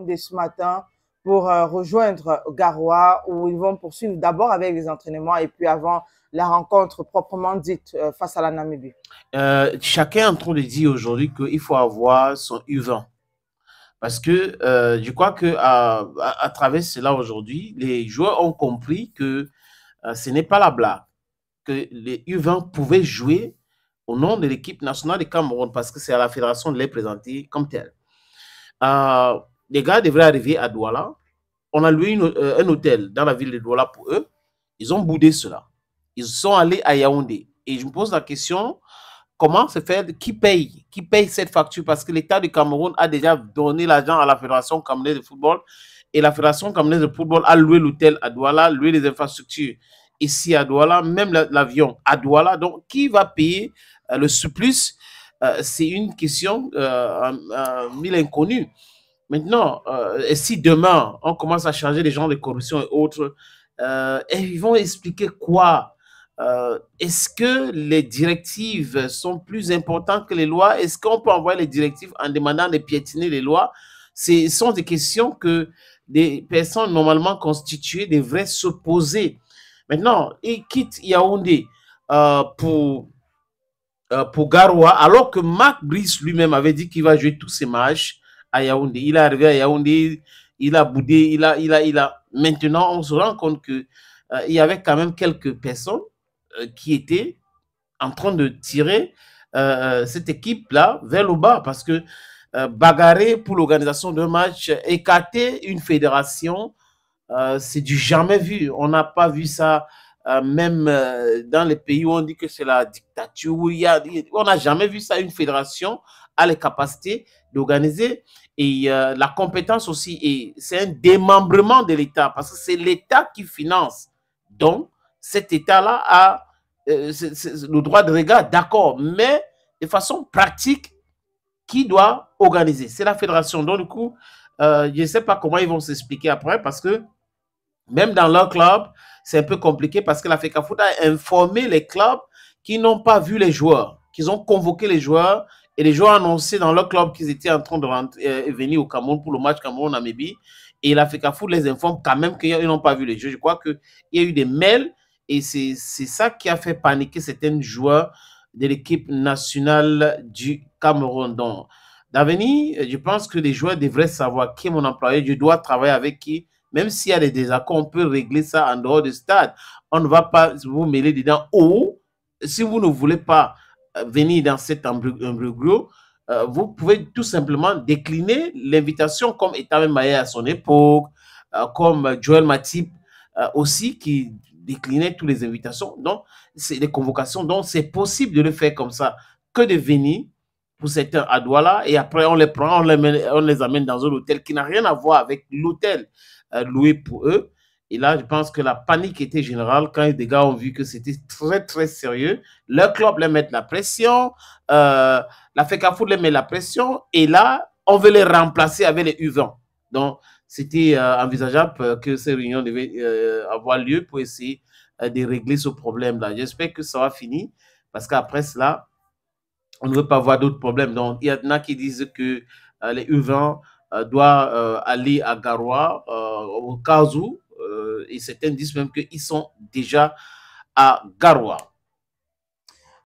dès ce matin pour euh, rejoindre Garoua où ils vont poursuivre d'abord avec les entraînements et puis avant la rencontre proprement dite euh, face à la Namibie. Euh, chacun est en train de dire aujourd'hui qu'il faut avoir son U20. Parce que je crois que à, travers cela aujourd'hui, les joueurs ont compris que ce n'est pas la blague, que les U20 pouvaient jouer au nom de l'équipe nationale du Cameroun parce que c'est à la fédération de les présenter comme telle les gars devraient arriver à Douala. On a loué euh, un hôtel dans la ville de Douala pour eux. Ils ont boudé cela. Ils sont allés à Yaoundé. Et je me pose la question, comment se fait, qui paye, qui paye cette facture Parce que l'État du Cameroun a déjà donné l'argent à la Fédération camerounaise de football et la Fédération camerounaise de football a loué l'hôtel à Douala, loué les infrastructures ici à Douala, même l'avion à Douala. Donc, qui va payer euh, le surplus euh, C'est une question mille inconnues. Maintenant, euh, si demain, on commence à changer les gens de corruption et autres, et euh, ils vont expliquer quoi euh, Est-ce que les directives sont plus importantes que les lois Est-ce qu'on peut envoyer les directives en demandant de piétiner les lois Ce sont des questions que des personnes normalement constituées devraient se poser. Maintenant, ils quittent Yaoundé pour, pour Garoua, alors que Marc Brice lui-même avait dit qu'il va jouer tous ses matchs il est arrivé à Yaoundé, il a boudé, il a, il a, Maintenant, on se rend compte que euh, il y avait quand même quelques personnes euh, qui étaient en train de tirer euh, cette équipe-là vers le bas parce que bagarrer pour l'organisation d'un match, écarter une fédération, c'est du jamais vu. On n'a pas vu ça. même dans les pays où on dit que c'est la dictature, où il a, on n'a jamais vu ça, une fédération a les capacités d'organiser et euh, la compétence aussi. Et c'est un démembrement de l'État parce que c'est l'État qui finance. Donc, cet État-là a euh, le droit de regard, d'accord, mais de façon pratique, qui doit organiser C'est la fédération. Donc, du coup, euh, je ne sais pas comment ils vont s'expliquer après parce que même dans leur club, c'est un peu compliqué parce que la FECAFOOT a informé les clubs qui n'ont pas vu les joueurs, qu'ils ont convoqué les joueurs et les joueurs annonçaient dans leur club qu'ils étaient en train de euh, venir au Cameroun pour le match Cameroun-Namibie. Et à Foot les informe quand même qu'ils n'ont pas vu les jeux. Je crois qu'il y a eu des mails et c'est ça qui a fait paniquer certains joueurs de l'équipe nationale du Cameroun. Donc, d'avenir, euh, je pense que les joueurs devraient savoir qui est mon employé, je dois travailler avec qui. Même s'il y a des désaccords, on peut régler ça en dehors du stade. On ne va pas vous mêler dedans. Ou, oh, si vous ne voulez pas euh, venir dans cet imbroglio, euh, vous pouvez tout simplement décliner l'invitation comme étant marié à son époque, euh, comme Joël Matip aussi qui déclinait toutes les invitations. Donc, c'est des convocations. Donc, c'est possible de le faire comme ça que de venir pour certains à Douala et après on les prend, on les amène dans un hôtel qui n'a rien à voir avec l'hôtel loué pour eux. Et là, je pense que la panique était générale quand les gars ont vu que c'était très, très sérieux. Le club les met la pression, euh, la FECAFO les met la pression, et là, on veut les remplacer avec les U20. Donc, c'était euh, envisageable que ces réunions devaient euh, avoir lieu pour essayer de régler ce problème-là. J'espère que ça va finir, parce qu'après cela, on ne veut pas avoir d'autres problèmes. Donc, il y en a qui disent que les U20 doivent aller à Garoua, au cas où et certains disent même qu'ils sont déjà à Garoua.